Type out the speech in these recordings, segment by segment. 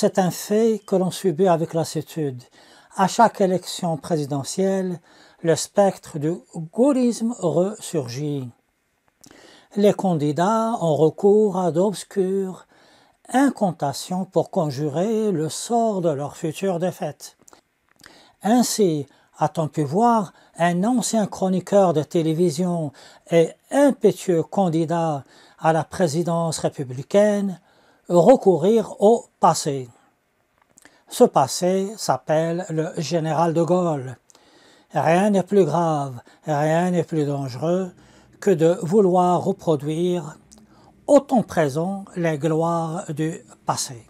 c'est un fait que l'on subit avec lassitude. À chaque élection présidentielle, le spectre du gaullisme ressurgit. Les candidats ont recours à d'obscures incantations pour conjurer le sort de leur future défaite. Ainsi, a-t-on pu voir un ancien chroniqueur de télévision et impétueux candidat à la présidence républicaine recourir au passé. Ce passé s'appelle le général de Gaulle. Rien n'est plus grave, rien n'est plus dangereux que de vouloir reproduire autant présent les gloires du passé.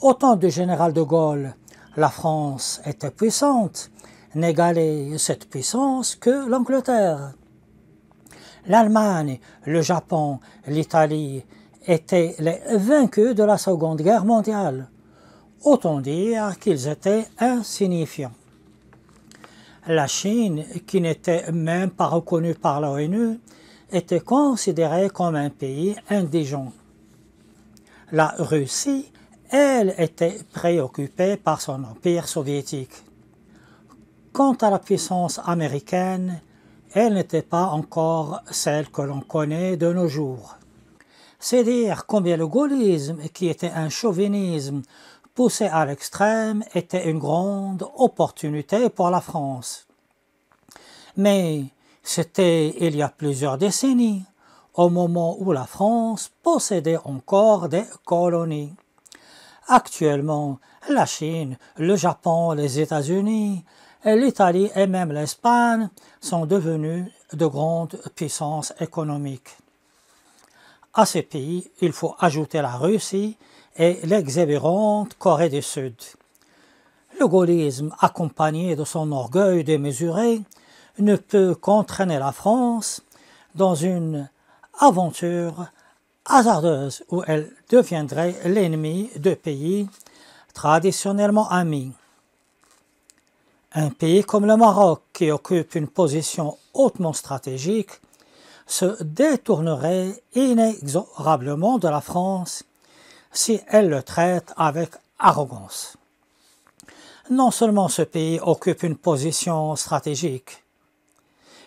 Autant temps du général de Gaulle, la France était puissante, n'égalait cette puissance que l'Angleterre. L'Allemagne, le Japon, l'Italie étaient les vaincus de la Seconde Guerre mondiale. Autant dire qu'ils étaient insignifiants. La Chine, qui n'était même pas reconnue par l'ONU, était considérée comme un pays indigent. La Russie, elle, était préoccupée par son empire soviétique. Quant à la puissance américaine, elle n'était pas encore celle que l'on connaît de nos jours. C'est dire combien le gaullisme, qui était un chauvinisme poussé à l'extrême, était une grande opportunité pour la France. Mais c'était il y a plusieurs décennies, au moment où la France possédait encore des colonies. Actuellement, la Chine, le Japon, les États-Unis, l'Italie et même l'Espagne sont devenus de grandes puissances économiques. À ces pays, il faut ajouter la Russie et l'exébérante Corée du Sud. Le gaullisme, accompagné de son orgueil démesuré, ne peut qu'entraîner la France dans une aventure hasardeuse où elle deviendrait l'ennemi de pays traditionnellement amis. Un pays comme le Maroc, qui occupe une position hautement stratégique, se détournerait inexorablement de la France si elle le traite avec arrogance. Non seulement ce pays occupe une position stratégique,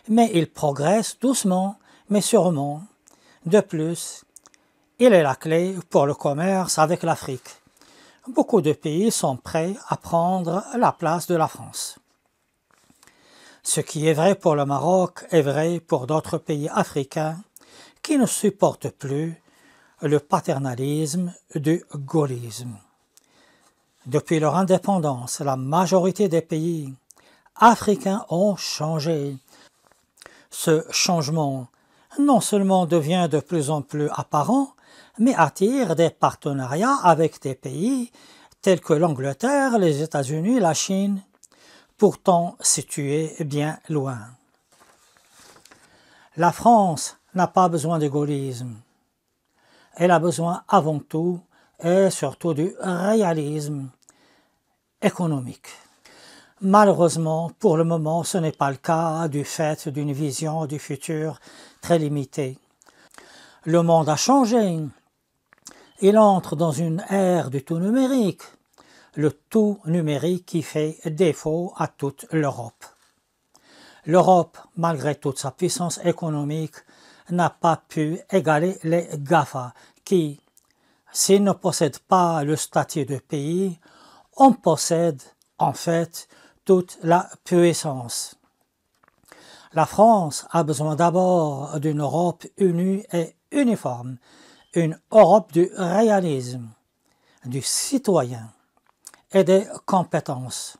mais il progresse doucement mais sûrement. De plus, il est la clé pour le commerce avec l'Afrique. Beaucoup de pays sont prêts à prendre la place de la France. Ce qui est vrai pour le Maroc est vrai pour d'autres pays africains qui ne supportent plus le paternalisme du gaullisme. Depuis leur indépendance, la majorité des pays africains ont changé. Ce changement non seulement devient de plus en plus apparent, mais attire des partenariats avec des pays tels que l'Angleterre, les États-Unis, la Chine, pourtant situé bien loin. La France n'a pas besoin de Elle a besoin avant tout et surtout du réalisme économique. Malheureusement, pour le moment, ce n'est pas le cas du fait d'une vision du futur très limitée. Le monde a changé. Il entre dans une ère du tout numérique le tout numérique qui fait défaut à toute l'Europe. L'Europe, malgré toute sa puissance économique, n'a pas pu égaler les GAFA qui, s'ils ne possèdent pas le statut de pays, en possèdent en fait toute la puissance. La France a besoin d'abord d'une Europe unie et uniforme, une Europe du réalisme, du citoyen et des compétences.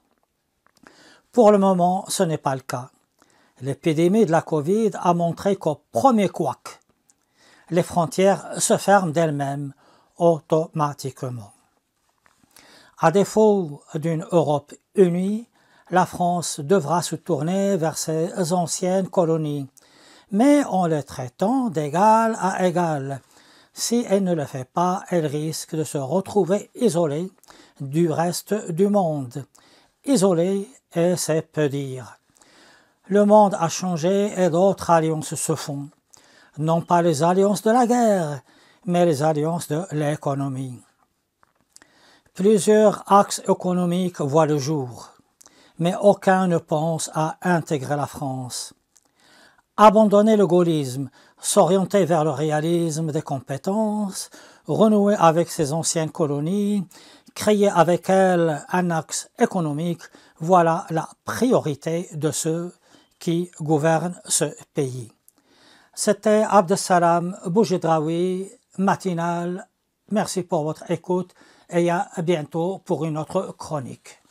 Pour le moment, ce n'est pas le cas. L'épidémie de la Covid a montré qu'au premier couac, les frontières se ferment d'elles-mêmes automatiquement. À défaut d'une Europe unie, la France devra se tourner vers ses anciennes colonies, mais en les traitant d'égal à égal. Si elle ne le fait pas, elle risque de se retrouver isolée du reste du monde. Isolé, et c'est peu dire. Le monde a changé et d'autres alliances se font. Non pas les alliances de la guerre, mais les alliances de l'économie. Plusieurs axes économiques voient le jour, mais aucun ne pense à intégrer la France. Abandonner le gaullisme, s'orienter vers le réalisme des compétences, renouer avec ses anciennes colonies créer avec elle un axe économique, voilà la priorité de ceux qui gouvernent ce pays. C'était Abdesalam Boujedraoui, matinal. Merci pour votre écoute et à bientôt pour une autre chronique.